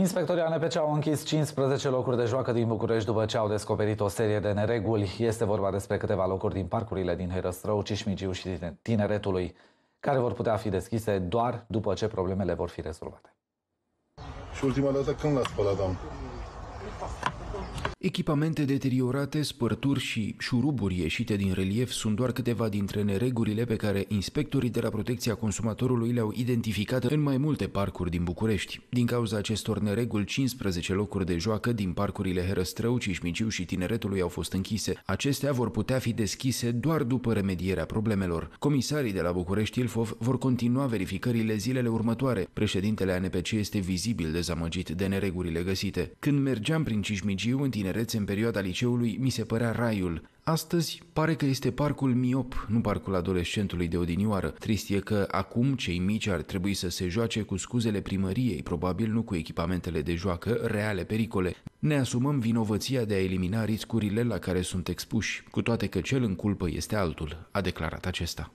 Inspectorii ANPC au închis 15 locuri de joacă din București după ce au descoperit o serie de nereguli. Este vorba despre câteva locuri din parcurile din Herăstrău, Cismigiu și Tineretului, care vor putea fi deschise doar după ce problemele vor fi rezolvate. Și ultima dată când l-a spălat, doamnă? Echipamente deteriorate, spărturi și șuruburi ieșite din relief sunt doar câteva dintre neregurile pe care inspectorii de la protecția consumatorului le-au identificat în mai multe parcuri din București. Din cauza acestor nereguli, 15 locuri de joacă din parcurile Herăstrău, Cișmiciu și Tineretului au fost închise. Acestea vor putea fi deschise doar după remedierea problemelor. Comisarii de la București Ilfov vor continua verificările zilele următoare. Președintele ANPC este vizibil dezamăgit de neregurile găsite. Când mergeam prin Cișmigiu, în tine tinerețe în perioada liceului mi se părea raiul. Astăzi pare că este parcul miop, nu parcul adolescentului de odinioară. Trist e că acum cei mici ar trebui să se joace cu scuzele primăriei, probabil nu cu echipamentele de joacă, reale pericole. Ne asumăm vinovăția de a elimina riscurile la care sunt expuși, cu toate că cel în culpă este altul, a declarat acesta.